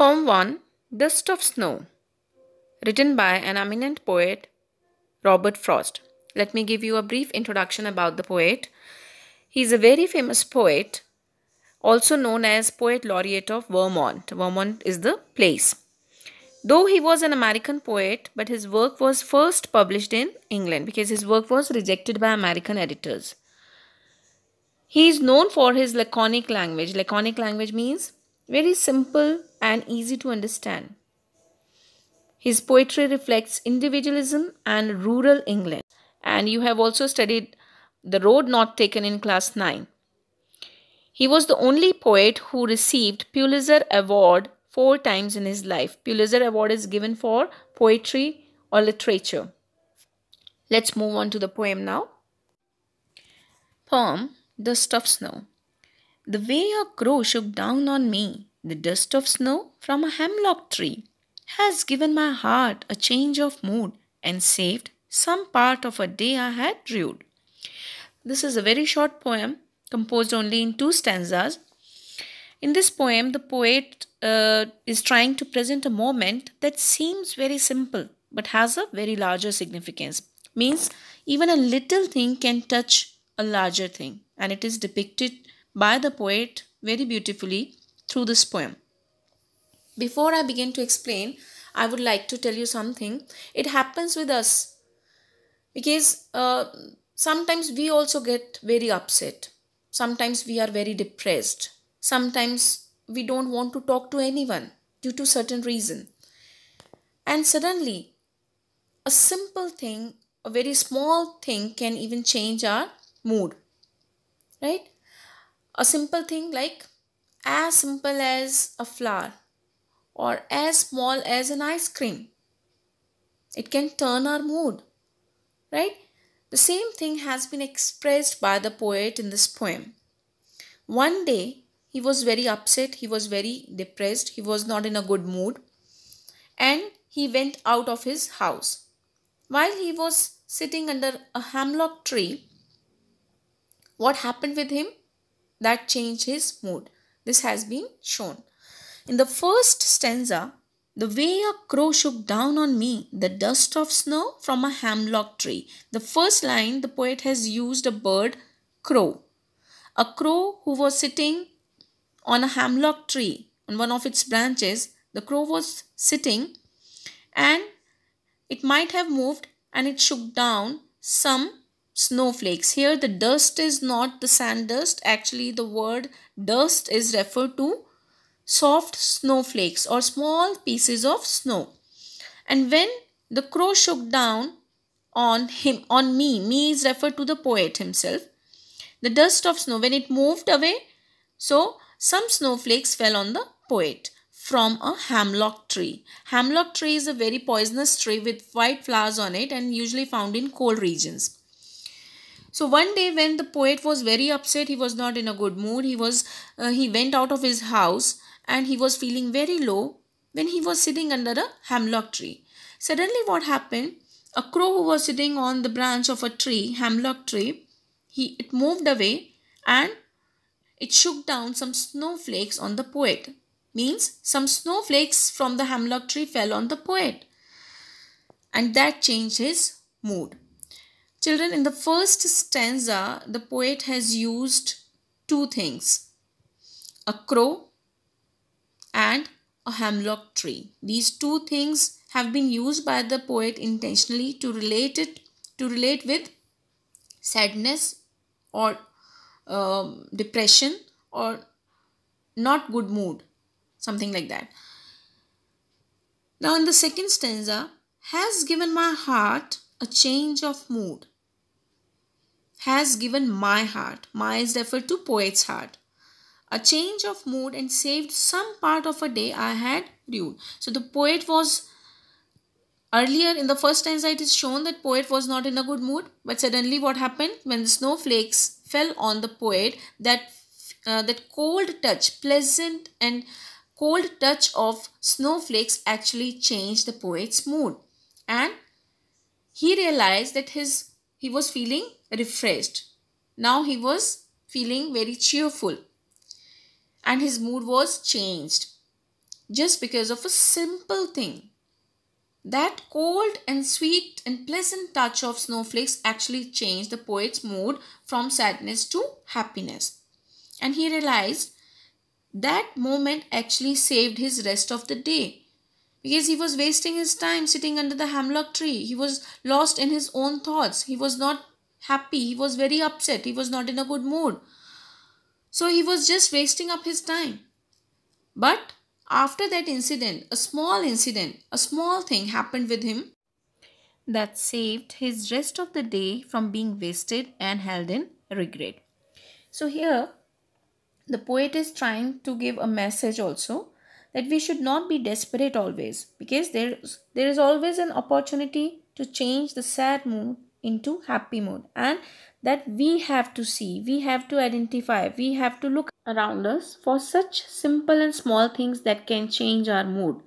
Poem 1 Dust of Snow, written by an eminent poet, Robert Frost. Let me give you a brief introduction about the poet. He is a very famous poet, also known as Poet Laureate of Vermont. Vermont is the place. Though he was an American poet, but his work was first published in England because his work was rejected by American editors. He is known for his laconic language. Laconic language means very simple and easy to understand. His poetry reflects individualism and rural England. And you have also studied The Road Not Taken in class 9. He was the only poet who received Pulitzer Award four times in his life. Pulitzer Award is given for poetry or literature. Let's move on to the poem now. Poem The Stuffed Snow. The way a crow shook down on me the dust of snow from a hemlock tree has given my heart a change of mood and saved some part of a day I had rued. This is a very short poem composed only in two stanzas. In this poem, the poet uh, is trying to present a moment that seems very simple but has a very larger significance. Means even a little thing can touch a larger thing, and it is depicted by the poet very beautifully through this poem. Before I begin to explain, I would like to tell you something. It happens with us because uh, sometimes we also get very upset. Sometimes we are very depressed. Sometimes we don't want to talk to anyone due to certain reason. And suddenly, a simple thing, a very small thing can even change our mood. Right? A simple thing like as simple as a flower or as small as an ice cream. It can turn our mood, right? The same thing has been expressed by the poet in this poem. One day, he was very upset, he was very depressed, he was not in a good mood, and he went out of his house. While he was sitting under a hemlock tree, what happened with him? That changed his mood. This has been shown. In the first stanza, the way a crow shook down on me the dust of snow from a hemlock tree. The first line, the poet has used a bird, crow. A crow who was sitting on a hemlock tree, on one of its branches. The crow was sitting and it might have moved and it shook down some snowflakes. Here the dust is not the sand dust. Actually the word dust is referred to soft snowflakes or small pieces of snow. And when the crow shook down on him, on me, me is referred to the poet himself. The dust of snow, when it moved away, so some snowflakes fell on the poet from a hemlock tree. Hemlock tree is a very poisonous tree with white flowers on it and usually found in cold regions. So one day when the poet was very upset, he was not in a good mood, he was uh, he went out of his house and he was feeling very low when he was sitting under a hemlock tree. Suddenly what happened? A crow who was sitting on the branch of a tree, hemlock tree, he it moved away and it shook down some snowflakes on the poet. Means some snowflakes from the hemlock tree fell on the poet. And that changed his mood. Children, in the first stanza, the poet has used two things a crow and a hemlock tree. These two things have been used by the poet intentionally to relate it to relate with sadness or um, depression or not good mood something like that now in the second stanza has given my heart a change of mood has given my heart. My is referred to poet's heart. A change of mood and saved some part of a day I had due. So the poet was earlier in the first stanza it is shown that poet was not in a good mood but suddenly what happened when the snowflakes fell on the poet that uh, that cold touch pleasant and cold touch of snowflakes actually changed the poet's mood and he realized that his he was feeling refreshed. Now he was feeling very cheerful and his mood was changed just because of a simple thing. That cold and sweet and pleasant touch of snowflakes actually changed the poet's mood from sadness to happiness. And he realized that moment actually saved his rest of the day because he was wasting his time sitting under the hemlock tree. He was lost in his own thoughts. He was not happy. He was very upset. He was not in a good mood. So he was just wasting up his time. But after that incident, a small incident, a small thing happened with him that saved his rest of the day from being wasted and held in regret. So here, the poet is trying to give a message also that we should not be desperate always because there, there is always an opportunity to change the sad mood into happy mood and that we have to see we have to identify we have to look around us for such simple and small things that can change our mood